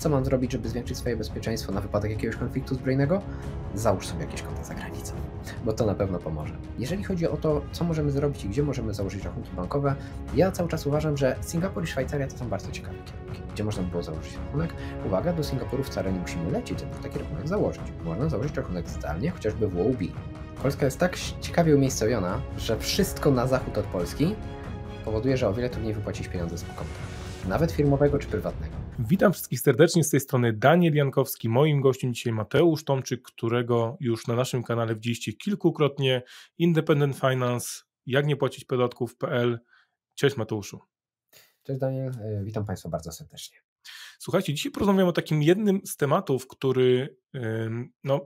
Co mam zrobić, żeby zwiększyć swoje bezpieczeństwo na wypadek jakiegoś konfliktu zbrojnego? Załóż sobie jakieś konta za granicą, bo to na pewno pomoże. Jeżeli chodzi o to, co możemy zrobić i gdzie możemy założyć rachunki bankowe, ja cały czas uważam, że Singapur i Szwajcaria to są bardzo ciekawe kierunki, gdzie można było założyć rachunek. Uwaga, do Singapuru wcale nie musimy lecieć, żeby taki rachunek założyć. Można założyć rachunek zdalnie, chociażby w UOB. Polska jest tak ciekawie umiejscowiona, że wszystko na zachód od Polski powoduje, że o wiele trudniej wypłacić pieniądze z konta, nawet firmowego czy prywatnego. Witam wszystkich serdecznie z tej strony Daniel Jankowski, moim gościem dzisiaj Mateusz Tomczyk, którego już na naszym kanale widzieliście kilkukrotnie. Independent Finance, jak nie płacić podatków.pl. Cześć Mateuszu. Cześć Daniel, e, witam Państwa bardzo serdecznie. Słuchajcie, dzisiaj porozmawiamy o takim jednym z tematów, który no,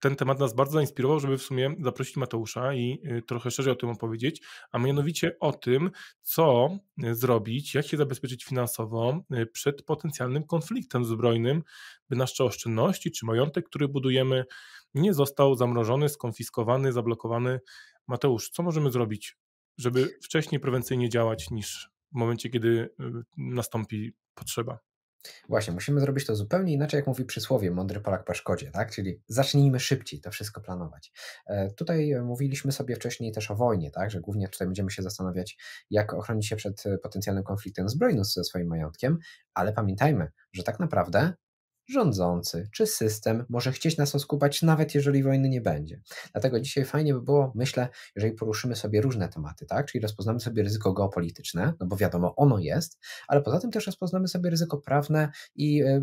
ten temat nas bardzo zainspirował, żeby w sumie zaprosić Mateusza i y, trochę szerzej o tym opowiedzieć, a mianowicie o tym, co y, zrobić, jak się zabezpieczyć finansowo y, przed potencjalnym konfliktem zbrojnym, by nasze oszczędności czy majątek, który budujemy, nie został zamrożony, skonfiskowany, zablokowany. Mateusz, co możemy zrobić, żeby wcześniej prewencyjnie działać niż w momencie, kiedy nastąpi potrzeba? Właśnie, musimy zrobić to zupełnie inaczej, jak mówi przysłowie mądry Polak po szkodzie, tak? Czyli zacznijmy szybciej to wszystko planować. E, tutaj e, mówiliśmy sobie wcześniej też o wojnie, tak? Że głównie tutaj będziemy się zastanawiać, jak ochronić się przed e, potencjalnym konfliktem zbrojnym ze swoim majątkiem, ale pamiętajmy, że tak naprawdę rządzący czy system może chcieć nas oskubać, nawet jeżeli wojny nie będzie. Dlatego dzisiaj fajnie by było, myślę, jeżeli poruszymy sobie różne tematy, tak? Czyli rozpoznamy sobie ryzyko geopolityczne, no bo wiadomo, ono jest, ale poza tym też rozpoznamy sobie ryzyko prawne i y,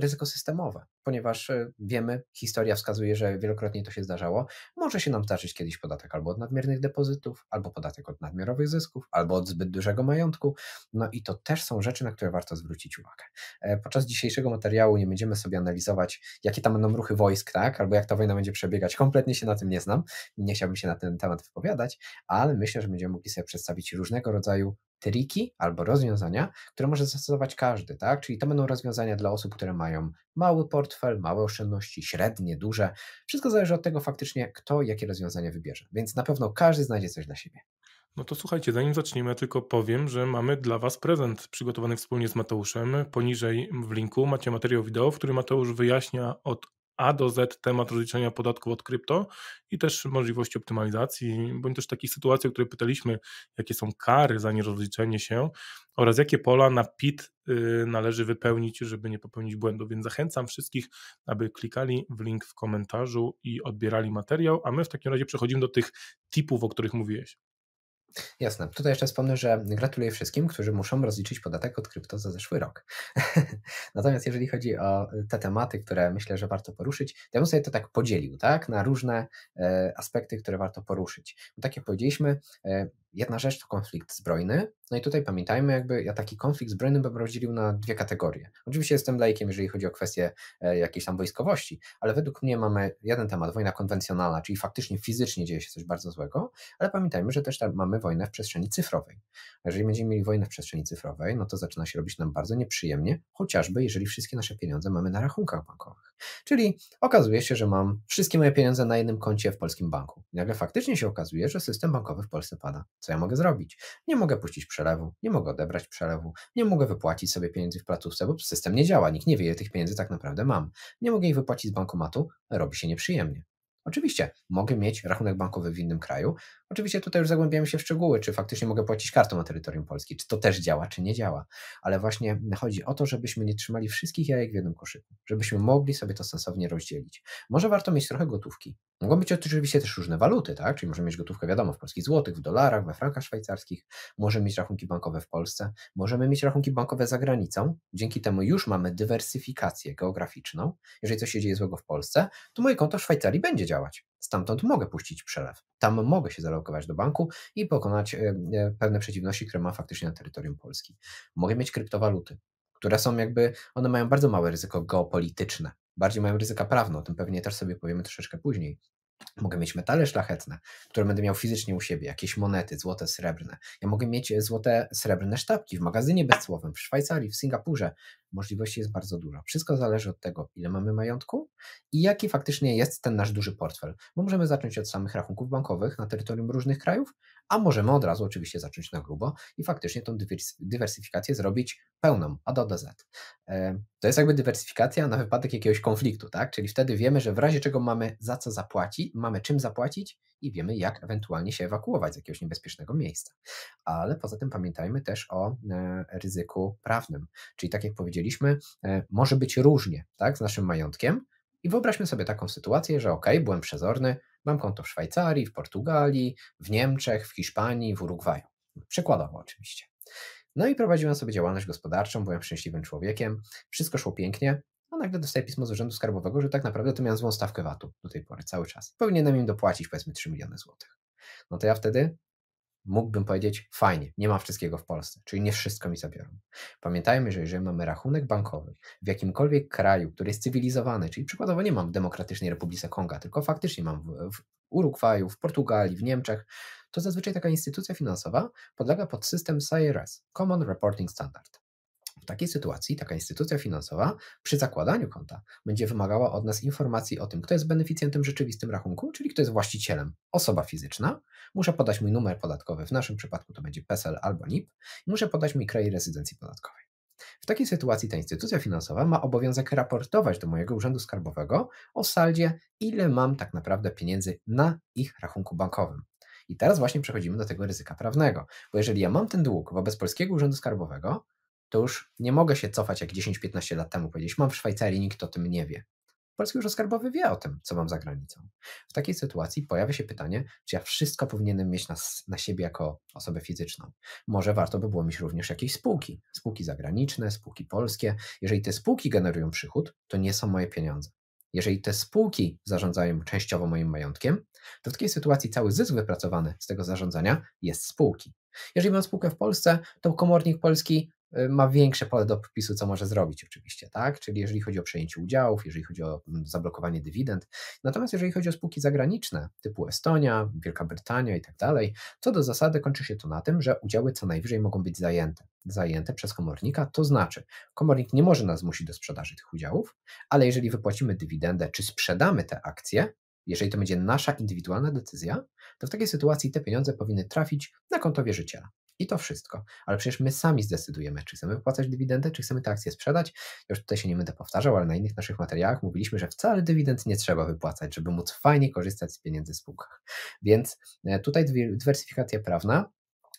ryzyko systemowe ponieważ e, wiemy, historia wskazuje, że wielokrotnie to się zdarzało. Może się nam zdarzyć kiedyś podatek albo od nadmiernych depozytów, albo podatek od nadmiarowych zysków, albo od zbyt dużego majątku. No i to też są rzeczy, na które warto zwrócić uwagę. E, podczas dzisiejszego materiału nie będziemy sobie analizować, jakie tam będą ruchy wojsk, tak, albo jak ta wojna będzie przebiegać. Kompletnie się na tym nie znam, nie chciałbym się na ten temat wypowiadać, ale myślę, że będziemy mogli sobie przedstawić różnego rodzaju triki albo rozwiązania, które może zastosować każdy, tak? Czyli to będą rozwiązania dla osób, które mają mały portfel, małe oszczędności, średnie, duże. Wszystko zależy od tego faktycznie, kto jakie rozwiązania wybierze. Więc na pewno każdy znajdzie coś dla siebie. No to słuchajcie, zanim zaczniemy, ja tylko powiem, że mamy dla Was prezent przygotowany wspólnie z Mateuszem. Poniżej w linku macie materiał wideo, w którym Mateusz wyjaśnia od a do Z temat rozliczenia podatków od krypto i też możliwości optymalizacji, bądź też takich sytuacji, o które pytaliśmy, jakie są kary za nierozliczenie się oraz jakie pola na PIT y, należy wypełnić, żeby nie popełnić błędu. Więc zachęcam wszystkich, aby klikali w link w komentarzu i odbierali materiał, a my w takim razie przechodzimy do tych tipów, o których mówiłeś. Jasne. Tutaj jeszcze wspomnę, że gratuluję wszystkim, którzy muszą rozliczyć podatek od krypto za zeszły rok. Natomiast jeżeli chodzi o y, te tematy, które myślę, że warto poruszyć, to ja bym sobie to tak podzielił, tak? Na różne e, aspekty, które warto poruszyć. Bo tak jak powiedzieliśmy, e, jedna rzecz to konflikt zbrojny. No i tutaj pamiętajmy, jakby ja taki konflikt zbrojny bym rozdzielił na dwie kategorie. Oczywiście jestem lajkiem, jeżeli chodzi o kwestie e, jakiejś tam wojskowości, ale według mnie mamy jeden temat, wojna konwencjonalna, czyli faktycznie fizycznie dzieje się coś bardzo złego, ale pamiętajmy, że też mamy wojnę w przestrzeni cyfrowej. Jeżeli będziemy mieli wojnę w przestrzeni cyfrowej, no to zaczyna się robić nam bardzo nieprzyjemnie, chociażby jeżeli wszystkie nasze pieniądze mamy na rachunkach bankowych. Czyli okazuje się, że mam wszystkie moje pieniądze na jednym koncie w polskim banku. nagle faktycznie się okazuje, że system bankowy w Polsce pada. Co ja mogę zrobić? Nie mogę puścić przelewu, nie mogę odebrać przelewu, nie mogę wypłacić sobie pieniędzy w placówce, bo system nie działa, nikt nie wie, ile tych pieniędzy tak naprawdę mam. Nie mogę ich wypłacić z bankomatu, robi się nieprzyjemnie. Oczywiście mogę mieć rachunek bankowy w innym kraju. Oczywiście tutaj już zagłębiamy się w szczegóły, czy faktycznie mogę płacić kartą na terytorium Polski, czy to też działa, czy nie działa. Ale właśnie chodzi o to, żebyśmy nie trzymali wszystkich jajek w jednym koszyku, żebyśmy mogli sobie to sensownie rozdzielić. Może warto mieć trochę gotówki, Mogą być oczywiście też różne waluty, tak? Czyli może mieć gotówkę, wiadomo, w polskich złotych, w dolarach, we frankach szwajcarskich, możemy mieć rachunki bankowe w Polsce, możemy mieć rachunki bankowe za granicą. Dzięki temu już mamy dywersyfikację geograficzną. Jeżeli coś się dzieje złego w Polsce, to moje konto w Szwajcarii będzie działać. Stamtąd mogę puścić przelew. Tam mogę się zalokować do banku i pokonać e, e, pewne przeciwności, które mam faktycznie na terytorium Polski. Mogę mieć kryptowaluty, które są jakby, one mają bardzo małe ryzyko geopolityczne bardziej mają ryzyka prawne, o tym pewnie też sobie powiemy troszeczkę później. Mogę mieć metale szlachetne, które będę miał fizycznie u siebie, jakieś monety, złote, srebrne. Ja mogę mieć e, złote, srebrne sztabki w magazynie bezcłowym, w Szwajcarii, w Singapurze. Możliwości jest bardzo dużo. Wszystko zależy od tego, ile mamy majątku i jaki faktycznie jest ten nasz duży portfel. Bo możemy zacząć od samych rachunków bankowych na terytorium różnych krajów, a możemy od razu oczywiście zacząć na grubo i faktycznie tą dywersyfikację zrobić pełną, A do Z. E, to jest jakby dywersyfikacja na wypadek jakiegoś konfliktu, tak? Czyli wtedy wiemy, że w razie czego mamy za co zapłacić, mamy czym zapłacić i wiemy, jak ewentualnie się ewakuować z jakiegoś niebezpiecznego miejsca. Ale poza tym pamiętajmy też o e, ryzyku prawnym. Czyli tak jak powiedzieliśmy, e, może być różnie tak, z naszym majątkiem. I wyobraźmy sobie taką sytuację, że ok, byłem przezorny, Mam konto w Szwajcarii, w Portugalii, w Niemczech, w Hiszpanii, w Urugwaju. Przykładowo oczywiście. No i prowadziłem sobie działalność gospodarczą, byłem szczęśliwym człowiekiem, wszystko szło pięknie, a nagle dostaję pismo z Urzędu Skarbowego, że tak naprawdę to miałem złą stawkę VAT-u do tej pory, cały czas. Powinienem im dopłacić powiedzmy 3 miliony złotych. No to ja wtedy mógłbym powiedzieć, fajnie, nie ma wszystkiego w Polsce, czyli nie wszystko mi zabiorą. Pamiętajmy, że jeżeli mamy rachunek bankowy w jakimkolwiek kraju, który jest cywilizowany, czyli przykładowo nie mam w Demokratycznej Republice Konga, tylko faktycznie mam w, w Urugwaju, w Portugalii, w Niemczech, to zazwyczaj taka instytucja finansowa podlega pod system CIRS, Common Reporting Standard takiej sytuacji taka instytucja finansowa przy zakładaniu konta będzie wymagała od nas informacji o tym, kto jest beneficjentem rzeczywistym rachunku, czyli kto jest właścicielem, osoba fizyczna. Muszę podać mój numer podatkowy, w naszym przypadku to będzie PESEL albo NIP, i muszę podać mi kraj rezydencji podatkowej. W takiej sytuacji ta instytucja finansowa ma obowiązek raportować do mojego urzędu skarbowego o saldzie, ile mam tak naprawdę pieniędzy na ich rachunku bankowym. I teraz właśnie przechodzimy do tego ryzyka prawnego, bo jeżeli ja mam ten dług wobec polskiego urzędu skarbowego, to już nie mogę się cofać jak 10-15 lat temu powiedzieć, mam w Szwajcarii, nikt o tym nie wie. Polski Urząd Skarbowy wie o tym, co mam za granicą. W takiej sytuacji pojawia się pytanie, czy ja wszystko powinienem mieć na, na siebie jako osobę fizyczną. Może warto by było mieć również jakieś spółki. Spółki zagraniczne, spółki polskie. Jeżeli te spółki generują przychód, to nie są moje pieniądze. Jeżeli te spółki zarządzają częściowo moim majątkiem, to w takiej sytuacji cały zysk wypracowany z tego zarządzania jest spółki. Jeżeli mam spółkę w Polsce, to komornik polski Y, ma większe pole do popisu, co może zrobić oczywiście, tak? Czyli jeżeli chodzi o przejęcie udziałów, jeżeli chodzi o mm, zablokowanie dywidend. Natomiast jeżeli chodzi o spółki zagraniczne, typu Estonia, Wielka Brytania i tak dalej, co do zasady kończy się to na tym, że udziały co najwyżej mogą być zajęte, zajęte przez komornika, to znaczy komornik nie może nas zmusić do sprzedaży tych udziałów, ale jeżeli wypłacimy dywidendę czy sprzedamy te akcje, jeżeli to będzie nasza indywidualna decyzja, to w takiej sytuacji te pieniądze powinny trafić na konto wierzyciela. I to wszystko. Ale przecież my sami zdecydujemy, czy chcemy wypłacać dywidendę, czy chcemy te akcje sprzedać. Już tutaj się nie będę powtarzał, ale na innych naszych materiałach mówiliśmy, że wcale dywidend nie trzeba wypłacać, żeby móc fajnie korzystać z pieniędzy w spółkach. Więc e, tutaj dywersyfikacja prawna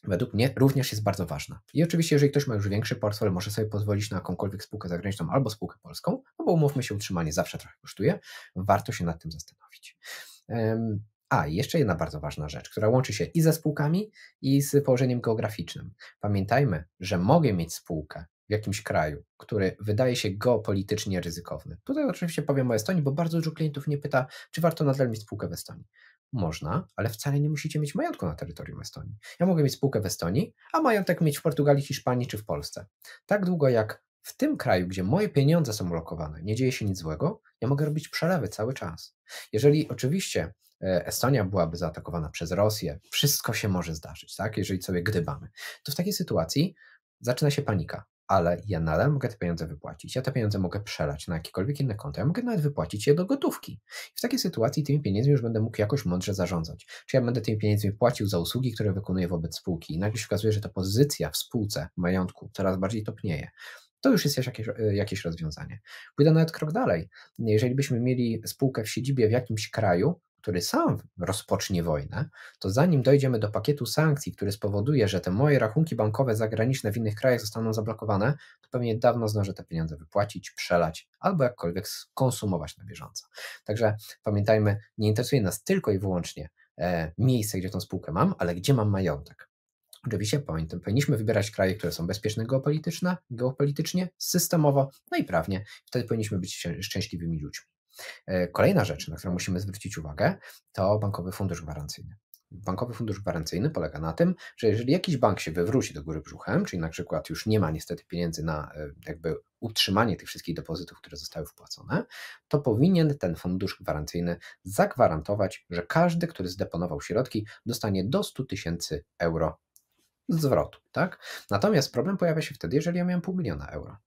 według mnie również jest bardzo ważna. I oczywiście, jeżeli ktoś ma już większy portfel, może sobie pozwolić na jakąkolwiek spółkę zagraniczną albo spółkę polską, no bo umówmy się, utrzymanie zawsze trochę kosztuje, warto się nad tym zastanowić. A, jeszcze jedna bardzo ważna rzecz, która łączy się i ze spółkami, i z położeniem geograficznym. Pamiętajmy, że mogę mieć spółkę w jakimś kraju, który wydaje się geopolitycznie ryzykowny. Tutaj oczywiście powiem o Estonii, bo bardzo dużo klientów mnie pyta, czy warto nadal mieć spółkę w Estonii. Można, ale wcale nie musicie mieć majątku na terytorium Estonii. Ja mogę mieć spółkę w Estonii, a majątek mieć w Portugalii, Hiszpanii czy w Polsce. Tak długo jak w tym kraju, gdzie moje pieniądze są lokowane, nie dzieje się nic złego, ja mogę robić przelewy cały czas. Jeżeli oczywiście E, Estonia byłaby zaatakowana przez Rosję, wszystko się może zdarzyć, tak? Jeżeli sobie gdybamy, to w takiej sytuacji zaczyna się panika. Ale ja nadal mogę te pieniądze wypłacić. Ja te pieniądze mogę przelać na jakiekolwiek inne konto. Ja mogę nawet wypłacić je do gotówki. I w takiej sytuacji tymi pieniędzmi już będę mógł jakoś mądrze zarządzać. Czy ja będę tymi pieniędzmi płacił za usługi, które wykonuję wobec spółki. I nagle się okazuje, że ta pozycja w spółce w majątku coraz bardziej topnieje to już jest jakieś, e, jakieś rozwiązanie. Pójdę nawet krok dalej. Jeżeli byśmy mieli spółkę w siedzibie w jakimś kraju, który sam rozpocznie wojnę, to zanim dojdziemy do pakietu sankcji, który spowoduje, że te moje rachunki bankowe zagraniczne w innych krajach zostaną zablokowane, to pewnie dawno że te pieniądze wypłacić, przelać albo jakkolwiek skonsumować na bieżąco. Także pamiętajmy, nie interesuje nas tylko i wyłącznie e, miejsce, gdzie tą spółkę mam, ale gdzie mam majątek. Oczywiście pamiętam, powinniśmy wybierać kraje, które są bezpieczne geopolityczne, geopolitycznie, systemowo, no i prawnie. Wtedy powinniśmy być szczęśliwymi ludźmi. E, kolejna rzecz, na którą musimy zwrócić uwagę, to Bankowy Fundusz Gwarancyjny. Bankowy fundusz gwarancyjny polega na tym, że jeżeli jakiś bank się wywróci do góry brzuchem, czyli na przykład już nie ma niestety pieniędzy na e, jakby utrzymanie tych wszystkich depozytów, które zostały wpłacone, to powinien ten fundusz gwarancyjny zagwarantować, że każdy, który zdeponował środki, dostanie do 100 tysięcy euro zwrotu. Tak? Natomiast problem pojawia się wtedy, jeżeli ja miałem pół miliona euro.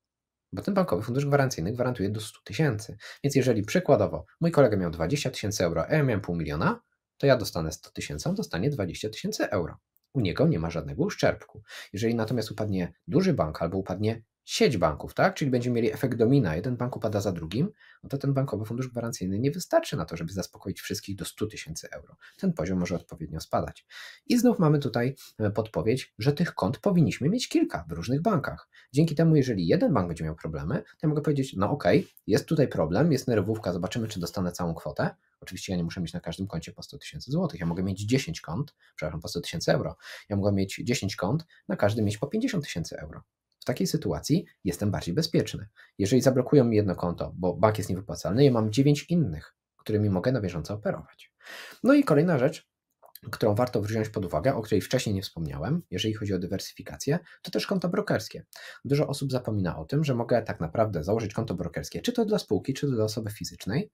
Bo ten bankowy fundusz gwarancyjny gwarantuje do 100 tysięcy. Więc jeżeli przykładowo mój kolega miał 20 tysięcy euro, a ja miałem pół miliona, to ja dostanę 100 tysięcy, on dostanie 20 tysięcy euro. U niego nie ma żadnego uszczerbku. Jeżeli natomiast upadnie duży bank albo upadnie sieć banków, tak? czyli będziemy mieli efekt domina, jeden bank upada za drugim, no to ten bankowy fundusz gwarancyjny nie wystarczy na to, żeby zaspokoić wszystkich do 100 tysięcy euro. Ten poziom może odpowiednio spadać. I znów mamy tutaj e, podpowiedź, że tych kont powinniśmy mieć kilka w różnych bankach. Dzięki temu, jeżeli jeden bank będzie miał problemy, to ja mogę powiedzieć, no ok, jest tutaj problem, jest nerwówka, zobaczymy, czy dostanę całą kwotę. Oczywiście ja nie muszę mieć na każdym koncie po 100 tysięcy złotych. Ja mogę mieć 10 kont, przepraszam, po 100 tysięcy euro. Ja mogę mieć 10 kont, na każdym mieć po 50 tysięcy euro. W takiej sytuacji jestem bardziej bezpieczny. Jeżeli zablokują mi jedno konto, bo bank jest niewypłacalny, ja mam dziewięć innych, którymi mogę na bieżąco operować. No i kolejna rzecz, którą warto wziąć pod uwagę, o której wcześniej nie wspomniałem, jeżeli chodzi o dywersyfikację, to też konto brokerskie. Dużo osób zapomina o tym, że mogę tak naprawdę założyć konto brokerskie, czy to dla spółki, czy to dla osoby fizycznej.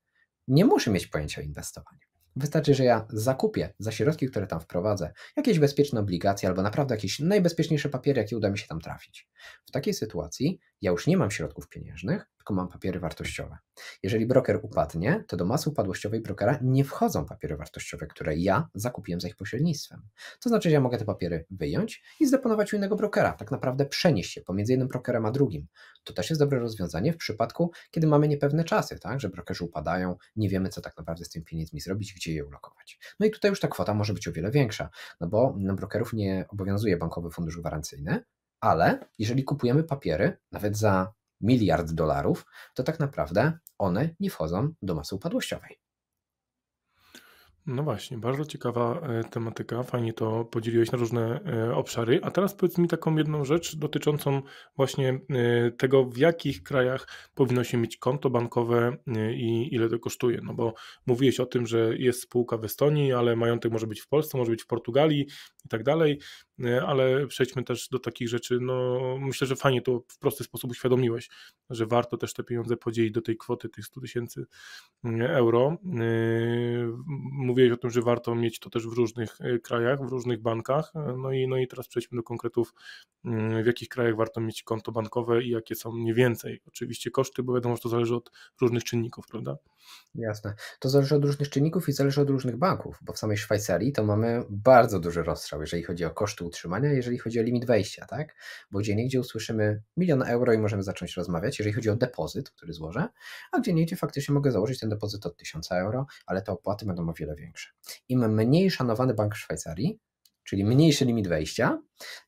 Nie muszę mieć pojęcia o inwestowaniu. Wystarczy, że ja zakupię za środki, które tam wprowadzę, jakieś bezpieczne obligacje albo naprawdę jakieś najbezpieczniejsze papiery, jakie uda mi się tam trafić. W takiej sytuacji ja już nie mam środków pieniężnych, mam papiery wartościowe. Jeżeli broker upadnie, to do masy upadłościowej brokera nie wchodzą papiery wartościowe, które ja zakupiłem za ich pośrednictwem. To znaczy, że ja mogę te papiery wyjąć i zdeponować u innego brokera, tak naprawdę przenieść je pomiędzy jednym brokerem a drugim. To też jest dobre rozwiązanie w przypadku, kiedy mamy niepewne czasy, tak, że brokerzy upadają, nie wiemy, co tak naprawdę z tym pieniędzmi zrobić, gdzie je ulokować. No i tutaj już ta kwota może być o wiele większa, no bo na no, brokerów nie obowiązuje bankowy fundusz gwarancyjny, ale jeżeli kupujemy papiery, nawet za miliard dolarów, to tak naprawdę one nie wchodzą do masy upadłościowej. No właśnie, bardzo ciekawa e, tematyka, fajnie to podzieliłeś na różne e, obszary. A teraz powiedz mi taką jedną rzecz dotyczącą właśnie e, tego, w jakich krajach powinno się mieć konto bankowe i ile to kosztuje. No bo mówiłeś o tym, że jest spółka w Estonii, ale majątek może być w Polsce, może być w Portugalii i tak dalej. E, ale przejdźmy też do takich rzeczy. No, myślę, że fajnie to w prosty sposób uświadomiłeś, że warto też te pieniądze podzielić do tej kwoty, tych 100 tysięcy mm, euro. E, mówiłeś o tym, że warto mieć to też w różnych e, krajach, w różnych bankach. No i, no i teraz przejdźmy do konkretów, mm, w jakich krajach warto mieć konto bankowe i jakie są mniej więcej. Oczywiście koszty, bo wiadomo, że to zależy od różnych czynników, prawda? Jasne. To zależy od różnych czynników i zależy od różnych banków, bo w samej Szwajcarii to mamy bardzo duży rozstrzał, jeżeli chodzi o koszty utrzymania, jeżeli chodzi o limit wejścia, tak? Bo gdzie niegdzie usłyszymy milion euro i możemy zacząć rozmawiać, jeżeli chodzi o depozyt, który złożę, a gdzie niegdzie faktycznie mogę założyć ten depozyt od 1000 euro, ale te opłaty będą o wiele większe. Im mniej szanowany bank w Szwajcarii, czyli mniejszy limit wejścia,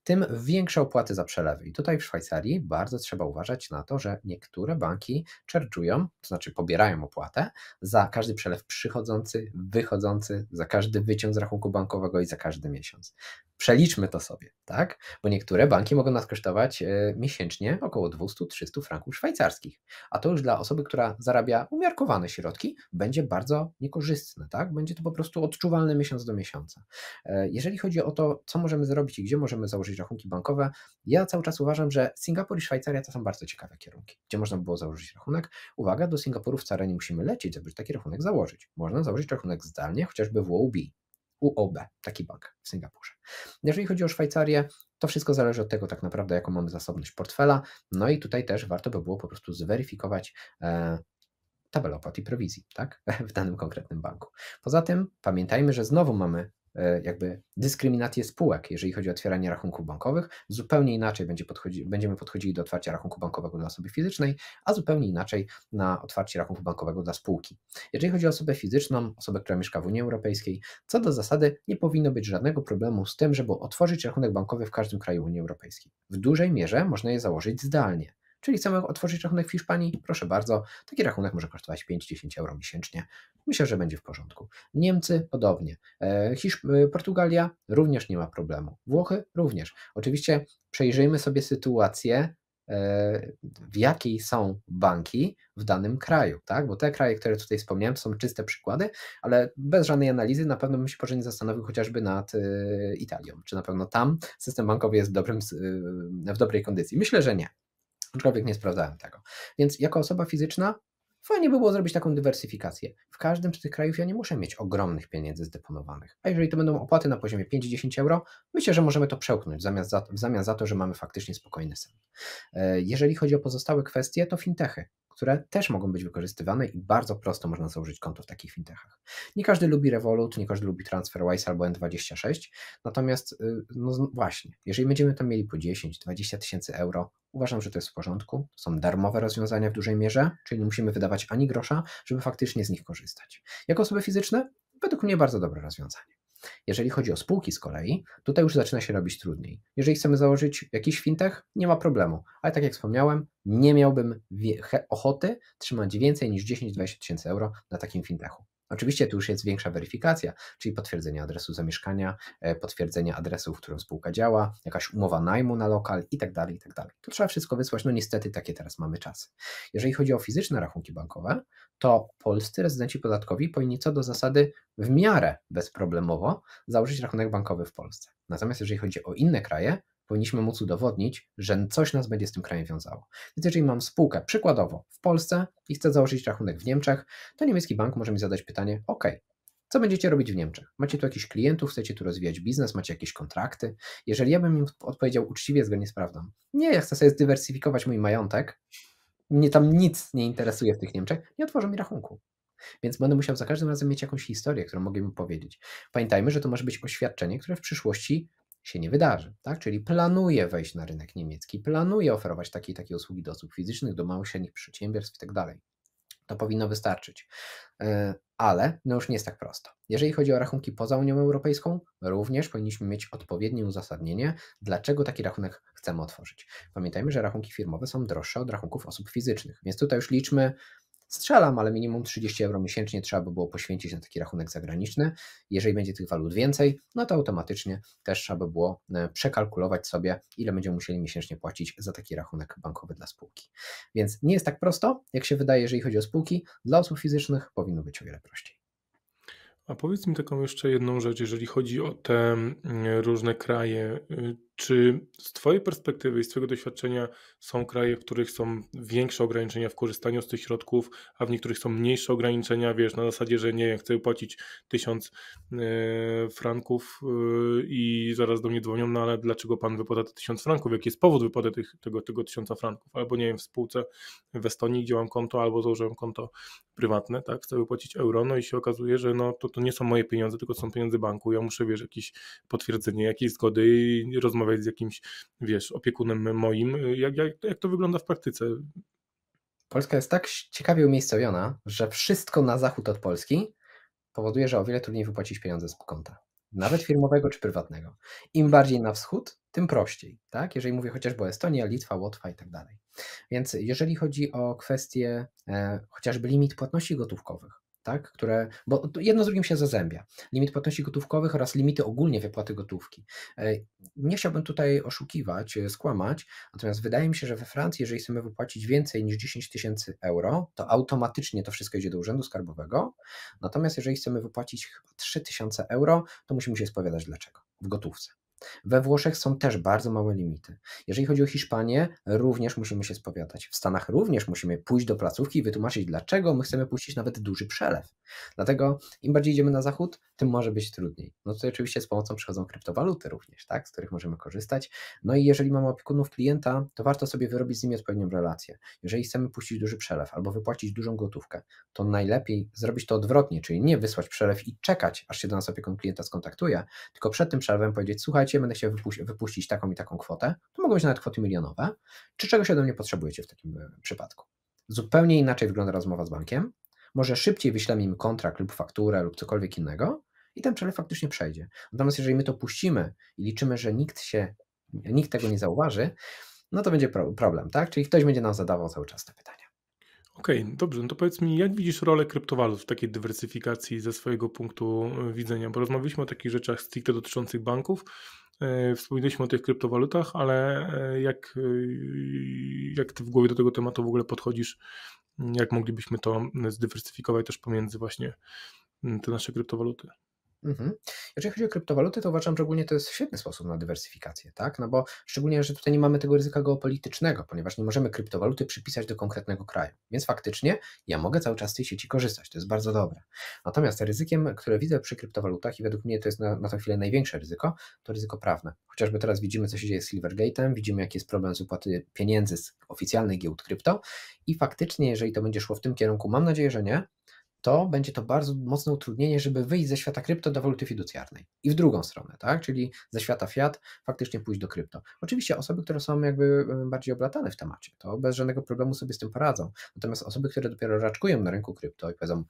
tym większe opłaty za przelewy. I tutaj w Szwajcarii bardzo trzeba uważać na to, że niektóre banki czerczują, to znaczy pobierają opłatę za każdy przelew przychodzący, wychodzący, za każdy wyciąg z rachunku bankowego i za każdy miesiąc. Przeliczmy to sobie, tak? Bo niektóre banki mogą nas kosztować e, miesięcznie około 200-300 franków szwajcarskich. A to już dla osoby, która zarabia umiarkowane środki, będzie bardzo niekorzystne, tak? Będzie to po prostu odczuwalne miesiąc do miesiąca. E, jeżeli chodzi chodzi o to, co możemy zrobić i gdzie możemy założyć rachunki bankowe, ja cały czas uważam, że Singapur i Szwajcaria to są bardzo ciekawe kierunki, gdzie można było założyć rachunek. Uwaga, do Singapuru wcale nie musimy lecieć, żeby taki rachunek założyć. Można założyć rachunek zdalnie, chociażby w UOB, UOB, taki bank w Singapurze. Jeżeli chodzi o Szwajcarię, to wszystko zależy od tego tak naprawdę, jaką mamy zasobność portfela. No i tutaj też warto by było po prostu zweryfikować e, tabelę opłat i prowizji, tak? W danym konkretnym banku. Poza tym pamiętajmy, że znowu mamy E, jakby dyskryminację spółek, jeżeli chodzi o otwieranie rachunków bankowych. Zupełnie inaczej będzie podchodzi, będziemy podchodzili do otwarcia rachunku bankowego dla osoby fizycznej, a zupełnie inaczej na otwarcie rachunku bankowego dla spółki. Jeżeli chodzi o osobę fizyczną, osobę, która mieszka w Unii Europejskiej, co do zasady nie powinno być żadnego problemu z tym, żeby otworzyć rachunek bankowy w każdym kraju Unii Europejskiej. W dużej mierze można je założyć zdalnie. Czyli chcemy otworzyć rachunek w Hiszpanii? Proszę bardzo, taki rachunek może kosztować 5-10 euro miesięcznie. Myślę, że będzie w porządku. Niemcy podobnie. E, Hiszp e, Portugalia również nie ma problemu. Włochy również. Oczywiście przejrzyjmy sobie sytuację e, w jakiej są banki w danym kraju, tak? Bo te kraje, które tutaj wspomniałem, to są czyste przykłady, ale bez żadnej analizy na pewno bym się później zastanowił chociażby nad Italią. Czy na pewno tam system bankowy jest w, dobrym, w dobrej kondycji? Myślę, że nie aczkolwiek nie sprawdzałem tego. Więc jako osoba fizyczna fajnie by było zrobić taką dywersyfikację. W każdym z tych krajów ja nie muszę mieć ogromnych pieniędzy zdeponowanych. A jeżeli to będą opłaty na poziomie 5-10 euro, myślę, że możemy to przełknąć zamiast za, w zamian za to, że mamy faktycznie spokojny sen. E, jeżeli chodzi o pozostałe kwestie, to fintechy które też mogą być wykorzystywane i bardzo prosto można założyć konto w takich fintechach. Nie każdy lubi Revolut, nie każdy lubi TransferWise albo N26, natomiast y, no właśnie, jeżeli będziemy tam mieli po 10-20 tysięcy euro, uważam, że to jest w porządku. Są darmowe rozwiązania w dużej mierze, czyli nie musimy wydawać ani grosza, żeby faktycznie z nich korzystać. Jako osoby fizyczne, według mnie bardzo dobre rozwiązanie. Jeżeli chodzi o spółki z kolei, tutaj już zaczyna się robić trudniej. Jeżeli chcemy założyć jakiś fintech, nie ma problemu, ale tak jak wspomniałem, nie miałbym ochoty trzymać więcej niż 10-20 tysięcy euro na takim fintechu. Oczywiście tu już jest większa weryfikacja, czyli potwierdzenie adresu zamieszkania, e, potwierdzenie adresu, w którym spółka działa, jakaś umowa najmu na lokal i tak dalej, i tak dalej. To trzeba wszystko wysłać, no niestety takie teraz mamy czasy. Jeżeli chodzi o fizyczne rachunki bankowe, to polscy rezydenci podatkowi powinni co do zasady w miarę bezproblemowo założyć rachunek bankowy w Polsce. Natomiast jeżeli chodzi o inne kraje, powinniśmy móc udowodnić, że coś nas będzie z tym krajem wiązało. Więc jeżeli mam spółkę przykładowo w Polsce i chcę założyć rachunek w Niemczech, to niemiecki bank może mi zadać pytanie: OK, co będziecie robić w Niemczech? Macie tu jakichś klientów, chcecie tu rozwijać biznes, macie jakieś kontrakty? Jeżeli ja bym im odpowiedział uczciwie, zgodnie z prawdą, nie, ja chcę sobie zdywersyfikować mój majątek, mnie tam nic nie interesuje w tych Niemczech, nie otworzą mi rachunku. Więc będę musiał za każdym razem mieć jakąś historię, którą mogę im powiedzieć. Pamiętajmy, że to może być oświadczenie, które w przyszłości się nie wydarzy, tak? Czyli planuje wejść na rynek niemiecki, planuje oferować takie i takie usługi do osób fizycznych, do małych średnich przedsiębiorstw i tak dalej. To powinno wystarczyć. E, ale no już nie jest tak prosto. Jeżeli chodzi o rachunki poza Unią Europejską, również powinniśmy mieć odpowiednie uzasadnienie, dlaczego taki rachunek chcemy otworzyć. Pamiętajmy, że rachunki firmowe są droższe od rachunków osób fizycznych, więc tutaj już liczmy strzelam, ale minimum 30 euro miesięcznie trzeba by było poświęcić na taki rachunek zagraniczny. Jeżeli będzie tych walut więcej, no to automatycznie też trzeba by było e, przekalkulować sobie, ile będziemy musieli miesięcznie płacić za taki rachunek bankowy dla spółki. Więc nie jest tak prosto, jak się wydaje, jeżeli chodzi o spółki. Dla osób fizycznych powinno być o wiele prościej. A powiedz mi taką jeszcze jedną rzecz, jeżeli chodzi o te mm, różne kraje, y, czy z Twojej perspektywy i z Twojego doświadczenia są kraje, w których są większe ograniczenia w korzystaniu z tych środków, a w niektórych są mniejsze ograniczenia, wiesz, na zasadzie, że nie wiem, chcę płacić tysiąc e, franków e, i zaraz do mnie dzwonią, no ale dlaczego Pan wypada te tysiąc franków, jaki jest powód wypłaty tych, tego, tego tysiąca franków, albo nie wiem, w spółce w Estonii, gdzie mam konto, albo założyłem konto prywatne, tak, chcę wypłacić euro, no i się okazuje, że no to, to nie są moje pieniądze, tylko są pieniądze banku, ja muszę, wiesz, jakieś potwierdzenie, jakieś zgody i rozmawiać rozmawiać z jakimś, wiesz, opiekunem moim, jak, jak, jak to wygląda w praktyce. Polska jest tak ciekawie umiejscowiona, że wszystko na zachód od Polski powoduje, że o wiele trudniej wypłacić pieniądze z konta, nawet firmowego czy prywatnego. Im bardziej na wschód, tym prościej, tak? Jeżeli mówię chociażby o Estonii, Litwa, Łotwa i tak dalej. Więc jeżeli chodzi o kwestię e, chociażby limit płatności gotówkowych, tak, które, bo jedno z drugim się zazębia. Limit płatności gotówkowych oraz limity ogólnie wypłaty gotówki. E, nie chciałbym tutaj oszukiwać, e, skłamać, natomiast wydaje mi się, że we Francji, jeżeli chcemy wypłacić więcej niż 10 tysięcy euro, to automatycznie to wszystko idzie do Urzędu Skarbowego, natomiast jeżeli chcemy wypłacić chyba 3 tysiące euro, to musimy się spowiadać dlaczego w gotówce. We Włoszech są też bardzo małe limity. Jeżeli chodzi o Hiszpanię, również musimy się spowiadać. W Stanach również musimy pójść do placówki i wytłumaczyć, dlaczego my chcemy puścić nawet duży przelew. Dlatego im bardziej idziemy na zachód, tym może być trudniej. No tutaj oczywiście z pomocą przychodzą kryptowaluty również, tak, z których możemy korzystać. No i jeżeli mamy opiekunów klienta, to warto sobie wyrobić z nimi odpowiednią relację. Jeżeli chcemy puścić duży przelew albo wypłacić dużą gotówkę, to najlepiej zrobić to odwrotnie, czyli nie wysłać przelew i czekać, aż się do nas opiekun klienta skontaktuje, tylko przed tym przelewem powiedzieć, słuchaj słuchajcie, będę chciał wypuścić taką i taką kwotę, to mogą być nawet kwoty milionowe, czy czegoś ode mnie potrzebujecie w takim e, przypadku. Zupełnie inaczej wygląda rozmowa z bankiem. Może szybciej wyślemy im kontrakt lub fakturę lub cokolwiek innego i ten przelew faktycznie przejdzie. Natomiast jeżeli my to puścimy i liczymy, że nikt się, nikt tego nie zauważy, no to będzie problem, tak? Czyli ktoś będzie nam zadawał cały czas te pytania. Okej, okay, dobrze, no to powiedz mi, jak widzisz rolę kryptowalut w takiej dywersyfikacji ze swojego punktu e, widzenia? Bo rozmawialiśmy o takich rzeczach stricte dotyczących banków, e, Wspomnieliśmy o tych kryptowalutach, ale e, jak, jak ty w głowie do tego tematu w ogóle podchodzisz? Jak moglibyśmy to zdywersyfikować też pomiędzy właśnie te nasze kryptowaluty? Mhm. Jeżeli chodzi o kryptowaluty, to uważam, że ogólnie to jest świetny sposób na dywersyfikację, tak? No bo szczególnie, że tutaj nie mamy tego ryzyka geopolitycznego, ponieważ nie możemy kryptowaluty przypisać do konkretnego kraju. Więc faktycznie ja mogę cały czas z tej sieci korzystać, to jest bardzo dobre. Natomiast ryzykiem, które widzę przy kryptowalutach i według mnie to jest na, na tę chwilę największe ryzyko, to ryzyko prawne. Chociażby teraz widzimy, co się dzieje z Silvergate'em, widzimy, jaki jest problem z upłaty pieniędzy z oficjalnych giełd krypto i faktycznie, jeżeli to będzie szło w tym kierunku, mam nadzieję, że nie, to będzie to bardzo mocne utrudnienie, żeby wyjść ze świata krypto do waluty fiducjarnej i w drugą stronę, tak? Czyli ze świata fiat faktycznie pójść do krypto. Oczywiście osoby, które są jakby bardziej oblatane w temacie, to bez żadnego problemu sobie z tym poradzą. Natomiast osoby, które dopiero raczkują na rynku krypto i powiedzą,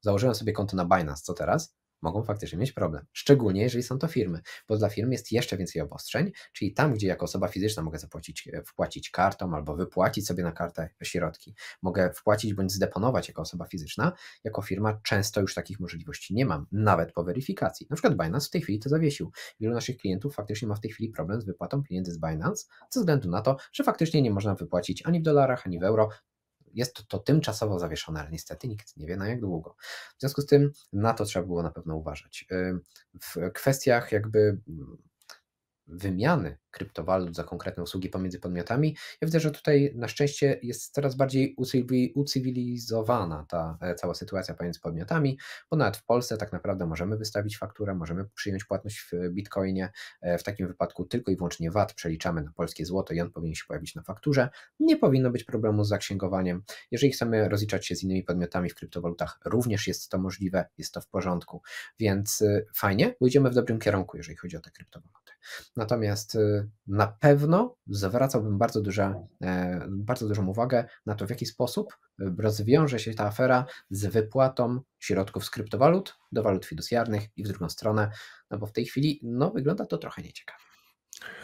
założyłem sobie konto na Binance, co teraz? mogą faktycznie mieć problem. Szczególnie jeżeli są to firmy, bo dla firm jest jeszcze więcej obostrzeń, czyli tam, gdzie jako osoba fizyczna mogę zapłacić, e, wpłacić kartą albo wypłacić sobie na kartę środki, mogę wpłacić bądź zdeponować jako osoba fizyczna, jako firma często już takich możliwości nie mam, nawet po weryfikacji. Na przykład Binance w tej chwili to zawiesił. Wielu naszych klientów faktycznie ma w tej chwili problem z wypłatą pieniędzy z Binance, ze względu na to, że faktycznie nie można wypłacić ani w dolarach, ani w euro, jest to, to tymczasowo zawieszone, ale niestety nikt nie wie na jak długo. W związku z tym na to trzeba było na pewno uważać. W kwestiach jakby mm, wymiany kryptowalut, za konkretne usługi pomiędzy podmiotami. Ja widzę, że tutaj na szczęście jest coraz bardziej ucywilizowana ta e, cała sytuacja pomiędzy podmiotami, bo nawet w Polsce tak naprawdę możemy wystawić fakturę, możemy przyjąć płatność w bitcoinie. E, w takim wypadku tylko i wyłącznie VAT przeliczamy na polskie złoto i on powinien się pojawić na fakturze. Nie powinno być problemu z zaksięgowaniem. Jeżeli chcemy rozliczać się z innymi podmiotami w kryptowalutach, również jest to możliwe, jest to w porządku, więc e, fajnie, pójdziemy w dobrym kierunku, jeżeli chodzi o te kryptowaluty. Natomiast na pewno zwracałbym bardzo, duże, bardzo dużą uwagę na to, w jaki sposób rozwiąże się ta afera z wypłatą środków z kryptowalut do walut fiducjarnych i w drugą stronę, no bo w tej chwili no, wygląda to trochę nieciekawie.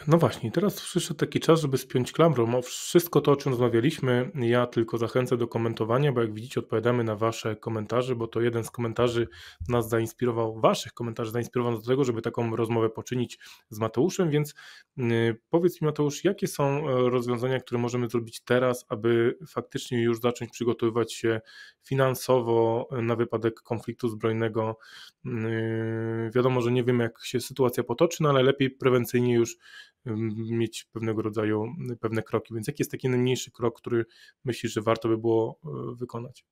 No właśnie, teraz przyszedł taki czas, żeby spiąć klamrą o wszystko to, o czym rozmawialiśmy. Ja tylko zachęcę do komentowania, bo jak widzicie, odpowiadamy na Wasze komentarze, bo to jeden z komentarzy nas zainspirował, Waszych komentarzy zainspirował do tego, żeby taką rozmowę poczynić z Mateuszem. Więc y, powiedz mi, Mateusz, jakie są e, rozwiązania, które możemy zrobić teraz, aby faktycznie już zacząć przygotowywać się finansowo na wypadek konfliktu zbrojnego? Y, wiadomo, że nie wiem, jak się sytuacja potoczy, no ale lepiej prewencyjnie już mieć pewnego rodzaju pewne kroki. Więc jaki jest taki najmniejszy krok, który myślisz, że warto by było e, wykonać?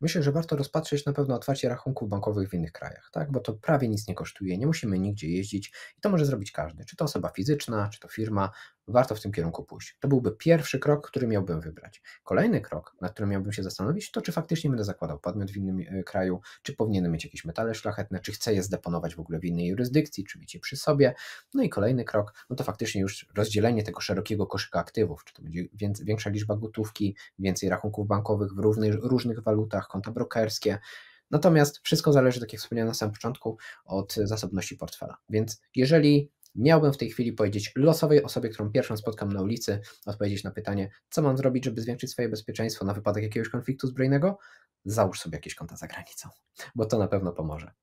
Myślę, że warto rozpatrzeć na pewno otwarcie rachunków bankowych w innych krajach, tak? bo to prawie nic nie kosztuje, nie musimy nigdzie jeździć i to może zrobić każdy, czy to osoba fizyczna, czy to firma, warto w tym kierunku pójść. To byłby pierwszy krok, który miałbym wybrać. Kolejny krok, na którym miałbym się zastanowić, to czy faktycznie będę zakładał podmiot w innym y, kraju, czy powinienem mieć jakieś metale szlachetne, czy chcę je zdeponować w ogóle w innej jurysdykcji, czy mieć je przy sobie. No i kolejny krok, no to faktycznie już rozdzielenie tego szerokiego koszyka aktywów, czy to będzie większa liczba gotówki, więcej rachunków bankowych w różnych walutach, konta brokerskie. Natomiast wszystko zależy, tak jak wspomniałem na samym początku, od zasobności portfela. Więc jeżeli miałbym w tej chwili powiedzieć losowej osobie, którą pierwszą spotkam na ulicy, odpowiedzieć na pytanie, co mam zrobić, żeby zwiększyć swoje bezpieczeństwo na wypadek jakiegoś konfliktu zbrojnego, załóż sobie jakieś konta za granicą, bo to na pewno pomoże.